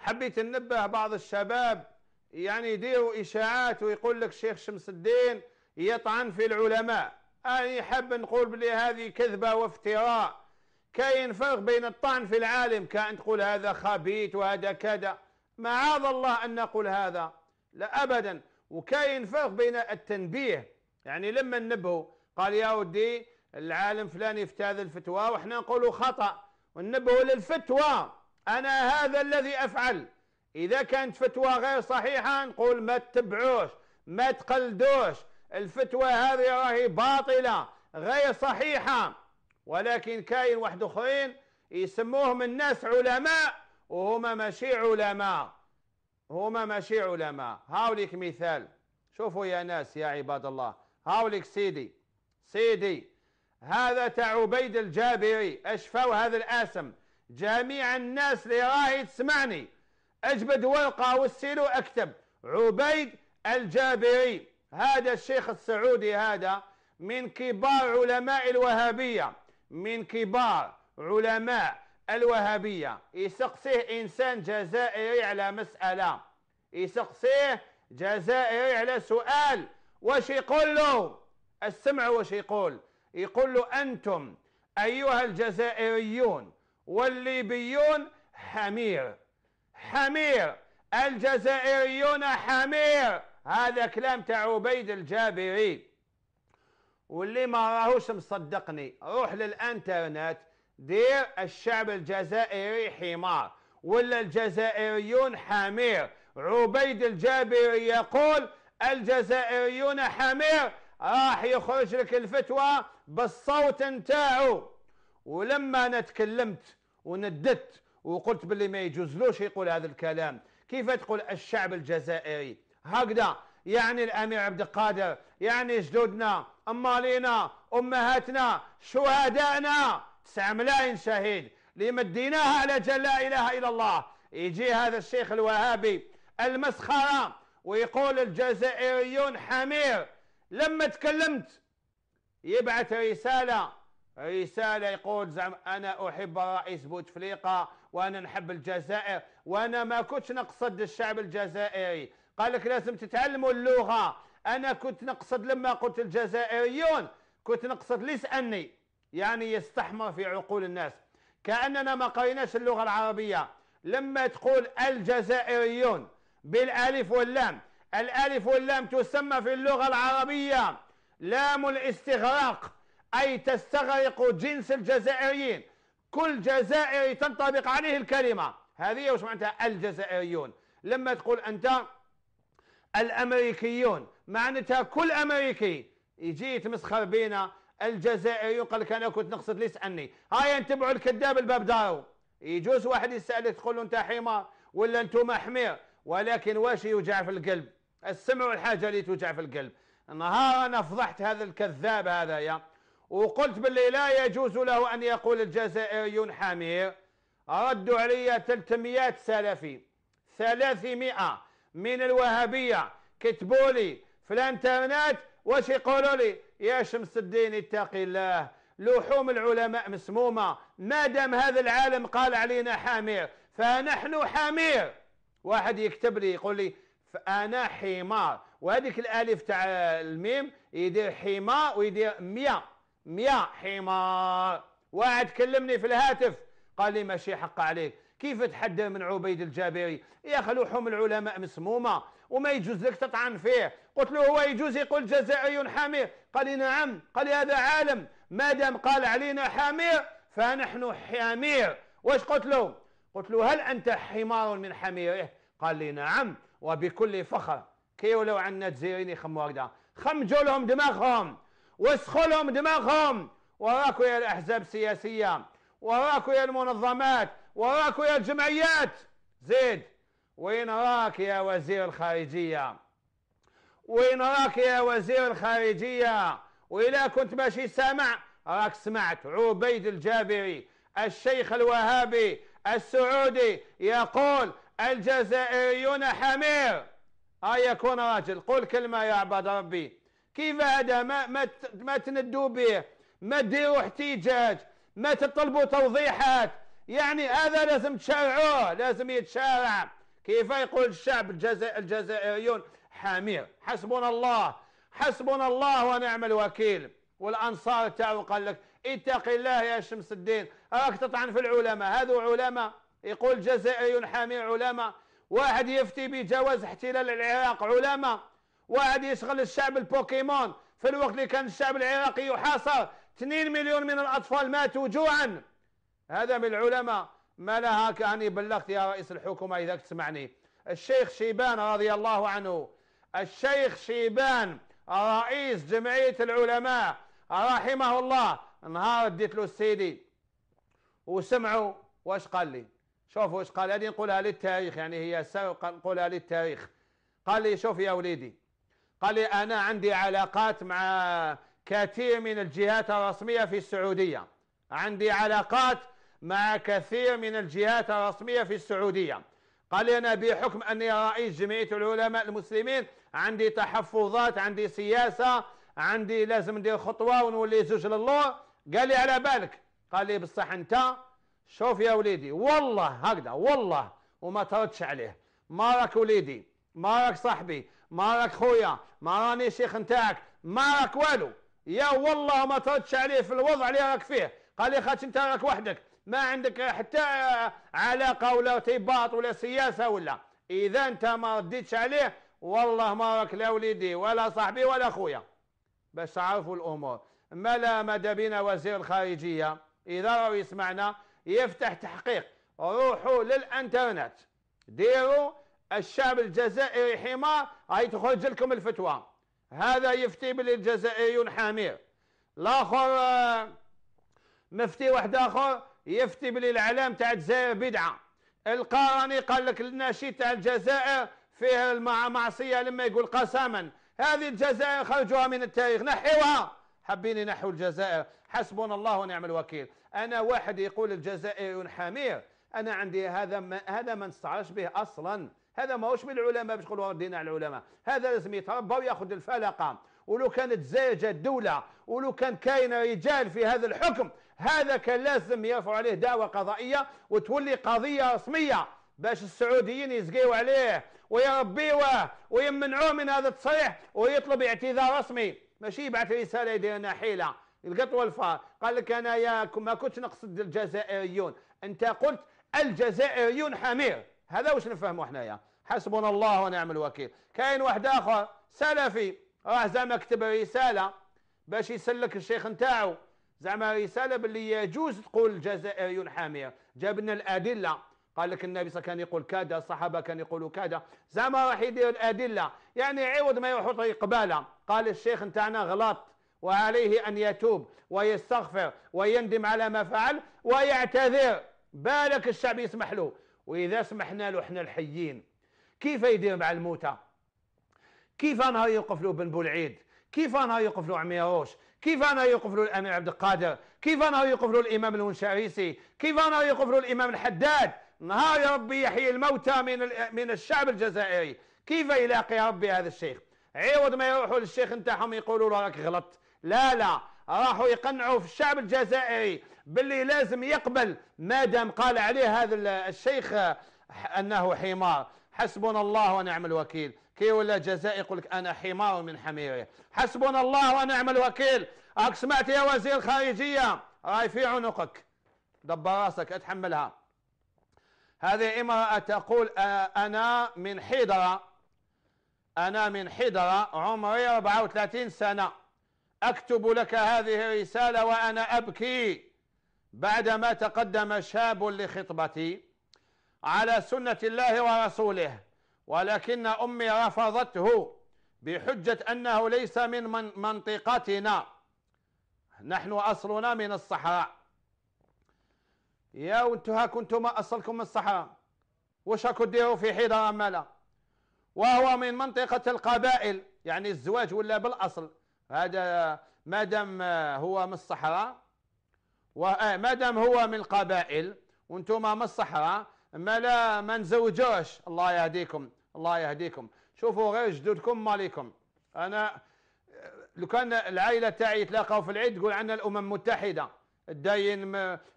حبيت ننبه بعض الشباب يعني يديروا إشاعات ويقول لك شيخ شمس الدين يطعن في العلماء أنا حاب نقول بلي هذه كذبة وافتراء كاين فرق بين الطعن في العالم كأن تقول هذا خبيث وهذا كذا معاذ الله أن نقول هذا لا أبدا وكاين فرق بين التنبيه يعني لما ننبهوا قال يا ودي العالم فلان يفتي هذه الفتوى وحنا نقولوا خطأ وننبهوا للفتوى أنا هذا الذي أفعل إذا كانت فتوى غير صحيحة نقول ما تتبعوش ما تقلدوش الفتوى هذه راهي باطلة غير صحيحة ولكن كاين واحد اخرين يسموهم الناس علماء وهما ماشي علماء هما ماشي علماء هاوليك مثال شوفوا يا ناس يا عباد الله هاوليك سيدي سيدي هذا تاع عبيد الجابري اشفاو هذا الاسم جميع الناس اللي راهي تسمعني اجبد ورقه والسيلو اكتب عبيد الجابري هذا الشيخ السعودي هذا من كبار علماء الوهابيه من كبار علماء الوهابيه يسقسيه انسان جزائري على مساله يسقسيه جزائري على سؤال واش يقول له السمع واش يقول يقول له انتم ايها الجزائريون والليبيون حمير حمير الجزائريون حمير هذا كلام تاع عبيد الجابري واللي ما راهوش مصدقني روح للانترنت دير الشعب الجزائري حمار ولا الجزائريون حمير عبيد الجابري يقول الجزائريون حمير راح يخرج لك الفتوى بالصوت نتاعو ولما انا تكلمت ونددت وقلت باللي ما يجوزلوش يقول هذا الكلام كيف تقول الشعب الجزائري هكذا يعني الامير عبد القادر يعني جدودنا امالينا امهاتنا شهدائنا 9 ملايين شهيد اللي مديناها على جل لا اله الا الله يجي هذا الشيخ الوهابي المسخره ويقول الجزائريون حمير لما تكلمت يبعث رساله رسالة يقول زعم أنا أحب رئيس بوتفليقة وأنا نحب الجزائر وأنا ما كنتش نقصد الشعب الجزائري قال لك لازم تتعلموا اللغة أنا كنت نقصد لما قلت الجزائريون كنت نقصد ليسألني يعني يستحمر في عقول الناس كأننا ما قريناش اللغة العربية لما تقول الجزائريون بالالف واللام الالف واللام تسمى في اللغة العربية لام الاستغراق أي تستغرق جنس الجزائريين كل جزائري تنطبق عليه الكلمة هذه وش معناتها الجزائريون لما تقول أنت الأمريكيون معناتها كل أمريكي يجي يتمسخر بينا الجزائريون قال لك أنا كنت نقصد لي اسألني هاي انتبعوا الكذاب الباب دارو يجوز واحد يسألك تقول له أنت حمار ولا أنتم حمير ولكن واش يوجع في القلب السمع والحاجة اللي توجع في القلب نهار أنا فضحت هذا الكذاب هذايا وقلت باللي لا يجوز له أن يقول الجزائريون حامير ردوا علي 300 سلفي 300 من الوهابية كتبوا لي في الانترنت واش يقولوا لي يا شمس الدين اتق الله لحوم العلماء مسمومة ما دام هذا العالم قال علينا حامير فنحن حامير واحد يكتب لي يقول لي فأنا حمار وهذيك الألف تاع الميم يدير حمار ويدير مية يا حمار واحد كلمني في الهاتف قال لي ماشي حق عليك كيف تحدى من عبيد الجابري يا خلوحهم العلماء مسمومة وما يجوز لك تطعن فيه قلت له هو يجوز يقول جزائري حمير قال لي نعم قال لي هذا عالم ما دام قال علينا حمير فنحن حمير واش قلت له قلت له هل أنت حمار من حميره قال لي نعم وبكل فخر كي ولو عندنا جزيرين يخموا هكذا خمجوا لهم دماغهم واسخلهم دماغهم وراكوا يا الأحزاب السياسية وراكوا يا المنظمات وراكوا يا الجمعيات زيد وين راك يا وزير الخارجية وين راك يا وزير الخارجية وإلا كنت ماشي سامع راك سمعت عبيد الجابري الشيخ الوهابي السعودي يقول الجزائريون حمير آه، يكون راجل قل كلمة يا عباد ربي كيف هذا ما ما ما تندوا به ما ديروا احتجاج ما تطلبوا توضيحات يعني هذا لازم تشارعوه لازم يتشارع كيف يقول الشعب الجزائريون حامير حسبنا الله حسبنا الله ونعم الوكيل والانصار تاعو قال لك اتق الله يا شمس الدين راك تطعن في العلماء هذو علماء يقول الجزائريون حامير علماء واحد يفتي بجواز احتلال العراق علماء واحد يشغل الشعب البوكيمون في الوقت اللي كان الشعب العراقي يحاصر 2 مليون من الأطفال ماتوا جوعا هذا من العلماء ما لها كأني بلغت يا رئيس الحكومة إذا تسمعني الشيخ شيبان رضي الله عنه الشيخ شيبان رئيس جمعية العلماء رحمه الله نهار اديت له السيدي وسمعوا واش قال لي شوفوا واش قال هذه نقولها للتاريخ يعني هي نقولها للتاريخ قال لي شوف يا وليدي قال لي أنا عندي علاقات مع كثير من الجهات الرسمية في السعودية عندي علاقات مع كثير من الجهات الرسمية في السعودية قال لي أنا بحكم أني رئيس جمعية العلماء المسلمين عندي تحفظات عندي سياسة عندي لازم ندير خطوة ونولي زوج لله قال لي على بالك قال لي بصح أنت شوف يا وليدي والله هكذا والله وما تردش عليه ما راك وليدي ما راك صاحبي ما راك خويا ما راني شيخ نتاعك ما راك والو يا والله ما تردش عليه في الوضع اللي راك فيه قال لي خاطش انت راك وحدك ما عندك حتى علاقه ولا ارتباط ولا سياسه ولا اذا انت ما رديتش عليه والله ما راك لا وليدي ولا صاحبي ولا خويا باش تعرفوا الامور ملا مدى بنا وزير الخارجيه اذا راهو يسمعنا يفتح تحقيق روحوا للانترنت ديروا الشعب الجزائري حمار هاي تخرج لكم الفتوى هذا يفتي باللي الجزائريون حامير الاخر آه، مفتي واحد اخر يفتي باللي الاعلام تاع الجزائر بدعه القراني قال لك النشيد تاع الجزائر فيه المعصيه لما يقول قسما هذه الجزائر خرجوها من التاريخ نحوها حابين ينحوا الجزائر حسبنا الله ونعم الوكيل انا واحد يقول الجزائريون حمير انا عندي هذا ما هذا ما نستعرش به اصلا هذا ماهوش من العلماء باش نقولوا ردينا على العلماء هذا لازم يتربى وياخذ الفلقه ولو كانت زاجة الدوله ولو كان كاين رجال في هذا الحكم هذا كان لازم يرفعوا عليه دعوه قضائيه وتولي قضيه رسميه باش السعوديين يزقيو عليه ويربيوه ويمنعوه من هذا التصريح ويطلب اعتذار رسمي ماشي يبعث رساله يدير لنا حيله القط والفار قال لك انا يا ما كنتش نقصد الجزائريون انت قلت الجزائريون حمير هذا واش نفهموا حنايا حسبنا الله ونعم الوكيل كاين واحد اخر سلفي راه زعما كتب رساله باش يسلك الشيخ نتاعو زعما رساله باللي يجوز تقول الجزائري حامية جاب لنا الادله قال لك النبي صلى كان يقول كذا الصحابه كان يقولوا كذا زعما راح يدير الادله يعني عوض ما يروحوا قباله قال الشيخ نتاعنا غلط وعليه ان يتوب ويستغفر ويندم على ما فعل ويعتذر بالك الشعب يسمح له واذا سمحنا له احنا الحيين كيف يدير مع الموتى كيف انا يقفلوا بن بولعيد كيف انا يقفلوا عميروش كيف انا يقفلوا الامير عبد القادر كيف انا يقفلوا الامام الونشاريسي كيف انا يقفلوا الامام الحداد نهار يا ربي يحيي الموتى من من الشعب الجزائري كيف يلاقي ربي هذا الشيخ عوض ما يروحوا للشيخ نتاعهم يقولوا له راك غلط لا لا راحوا يقنعوا في الشعب الجزائري باللي لازم يقبل ما دام قال عليه هذا الشيخ انه حمار حسبنا الله ونعم الوكيل كي ولا جزاء يقول لك انا حمار من حميره حسبنا الله ونعم الوكيل راك سمعت يا وزير الخارجيه راي في عنقك دبر راسك اتحملها هذه امراه تقول آه، انا من حيدرة انا من حيدرة عمري 34 سنه أكتب لك هذه الرسالة وأنا أبكي بعدما تقدم شاب لخطبتي على سنة الله ورسوله ولكن أمي رفضته بحجة أنه ليس من منطقتنا نحن أصلنا من الصحراء يا وانتها كنتم أصلكم من الصحراء وش راكم في حيدر أمالا وهو من منطقة القبائل يعني الزواج ولا بالأصل هذا ما دام هو من الصحراء وما آه، دام هو من القبائل وانتم من الصحراء ما لا ما نزوجوش الله يهديكم الله يهديكم شوفوا غير جدودكم ماليكم انا لو كان العائله تاعي يتلاقاو في العيد تقول عندنا الامم المتحده الداين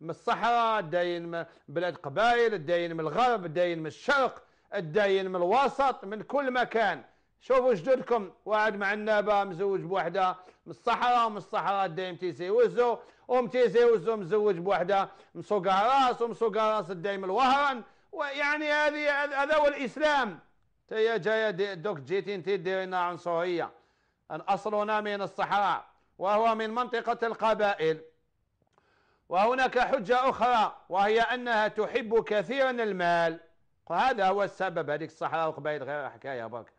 من الصحراء الداين من بلاد قبائل الداين من الغرب الداين من الشرق الداين من الوسط من كل مكان شوفوا جدودكم واحد مع النابه مزوج بوحده من الصحراء ومن الصحراء دايم تيزي وزو ام تيزي وزو مزوج بوحده مسوقها راس ومسوقها راس دايم الوهران ويعني هذه هذا هو الاسلام تيا جايه دوك جيتي انت ديرنا عنصريه ان اصلنا من الصحراء وهو من منطقه القبائل وهناك حجه اخرى وهي انها تحب كثيرا المال وهذا هو السبب هذيك الصحراء وقبائل غير حكايه برك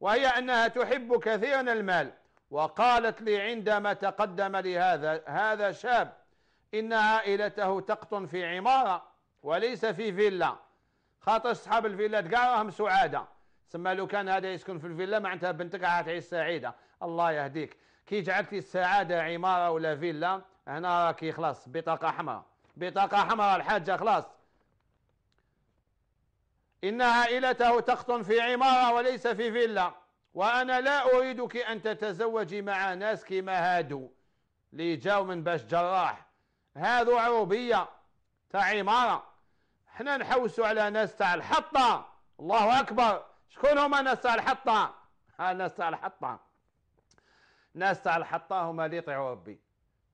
وهي أنها تحب كثيرا المال وقالت لي عندما تقدم لهذا هذا شاب إن عائلته تقطن في عمارة وليس في فيلا خاطر أصحاب الفيلات كاع راهم سعادة تسمى لو كان هذا يسكن في الفيلا معناتها بنتك راح تعيش سعيدة الله يهديك كي جعلت السعادة عمارة ولا فيلا هنا راكي خلاص بطاقة حمراء بطاقة حمراء الحاجة خلاص إن عائلته تخطن في عمارة وليس في فيلا وأنا لا أريدك أن تتزوجي مع ناس كما هادو اللي جاو من باش جراح هادو عروبية تاع عمارة حنا نحوسوا على ناس تاع الحطة الله أكبر شكون هما ناس تاع الحطة ها ناس تاع الحطة ناس تاع الحطة هما اللي يطيعوا ربي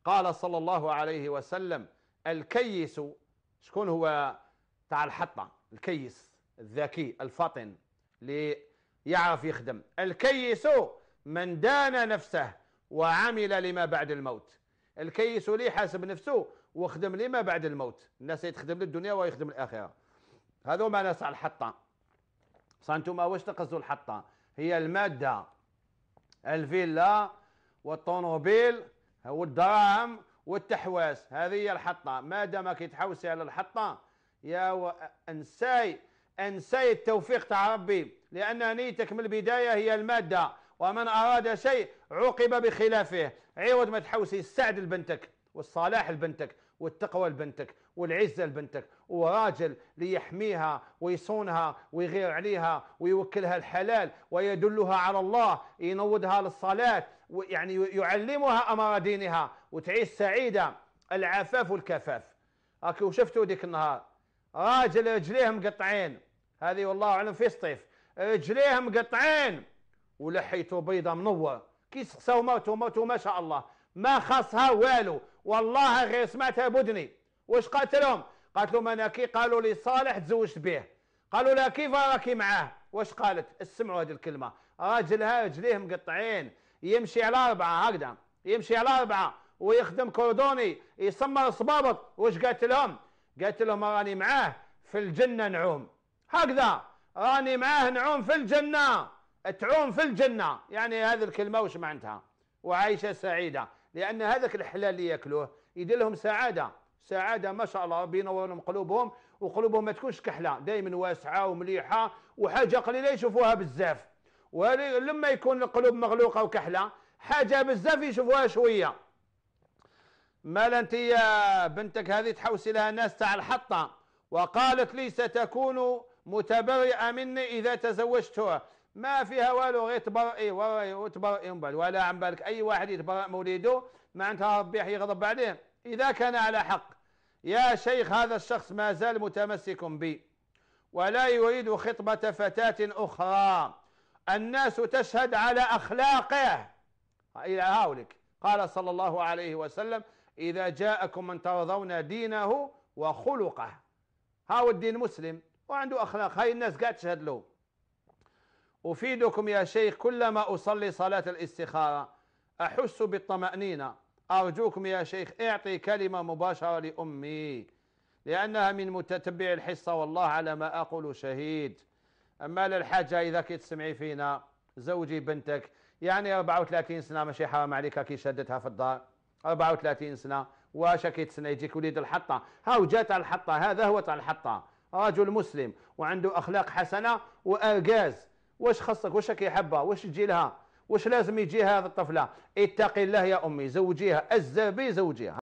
قال صلى الله عليه وسلم الكيس شكون هو تاع الحطة الكيس الذكي الفطن اللي يعرف يخدم الكيس من دان نفسه وعمل لما بعد الموت الكيس لي حاسب نفسه وخدم لما بعد الموت الناس يتخدم للدنيا ويخدم الآخرة هذو ما ناس الحطة سانتوما واش تقصدوا الحطة هي المادة الفيلا والطونوبيل والدراهم والتحواس هذه هي الحطة ما دامك تحوسي على الحطة يا انساي أنسي التوفيق تاع ربي لأن نيتك من البداية هي المادة ومن أراد شيء عوقب بخلافه عوض ما تحوسي السعد لبنتك والصلاح لبنتك والتقوى لبنتك والعزة لبنتك وراجل ليحميها ويصونها ويغير عليها ويوكلها الحلال ويدلها على الله ينوضها للصلاة يعني يعلمها أمر دينها وتعيش سعيدة العفاف والكفاف راكي وشفتوا ديك النهار راجل رجليه مقطعين هذه والله اعلم في سطيف رجليه مقطعين ولحيته بيضه منور كي سقساو مرته موتو ما شاء الله ما خصها والو والله غير سمعتها بدني واش قاتلهم قالت لهم انا كي قالوا لي صالح تزوجت به قالوا لها كيف راكي معاه واش قالت اسمعوا هذه الكلمه راجلها رجليه مقطعين يمشي على اربعه هكذا يمشي على اربعه ويخدم كوردوني يسمر صبابط واش قالت لهم قالت لهم راني معاه في الجنه نعوم هكذا راني معاه نعوم في الجنة تعوم في الجنة يعني هذه الكلمة وش معناتها وعايشة سعيدة لأن هذاك الحلال اللي ياكلوه يدير لهم سعادة سعادة ما شاء الله ربي ينور قلوبهم وقلوبهم ما تكونش كحلة دائما واسعة ومليحة وحاجة قليلة يشوفوها بزاف ولما يكون القلوب مغلوقة وكحلة حاجة بزاف يشوفوها شوية مال انت يا بنتك هذه تحوسي لها ناس تاع الحطة وقالت لي ستكون متبرئة مني إذا تزوجتها ما فيها والو غير تبرئي وتبرئي من بعد ولا عن بالك أي واحد يتبرأ مولده معناتها ربي يغضب عليه إذا كان على حق يا شيخ هذا الشخص ما زال متمسك بي ولا يريد خطبة فتاة أخرى الناس تشهد على أخلاقه إلى هاولك قال صلى الله عليه وسلم إذا جاءكم من ترضون دينه وخلقه هاو الدين مسلم وعنده أخلاق هاي الناس قاعد تشهد له أفيدكم يا شيخ كلما أصلي صلاة الاستخارة أحس بالطمأنينة أرجوكم يا شيخ اعطي كلمة مباشرة لأمي لأنها من متتبع الحصة والله على ما أقول شهيد أما للحاجة إذا كي تسمعي فينا زوجي بنتك يعني 34 سنة ماشي حرام عليك كي شدتها في الدار 34 سنة واش كي تسنى يجيك وليد الحطة هاو جات على الحطة هذا هو تاع الحطة رجل مسلم وعنده اخلاق حسنه وأرجاز واش خصك واش كيحبها واش تجي لها واش لازم يجي هذا الطفله اتقي الله يا امي زوجيها الزبي زوجيها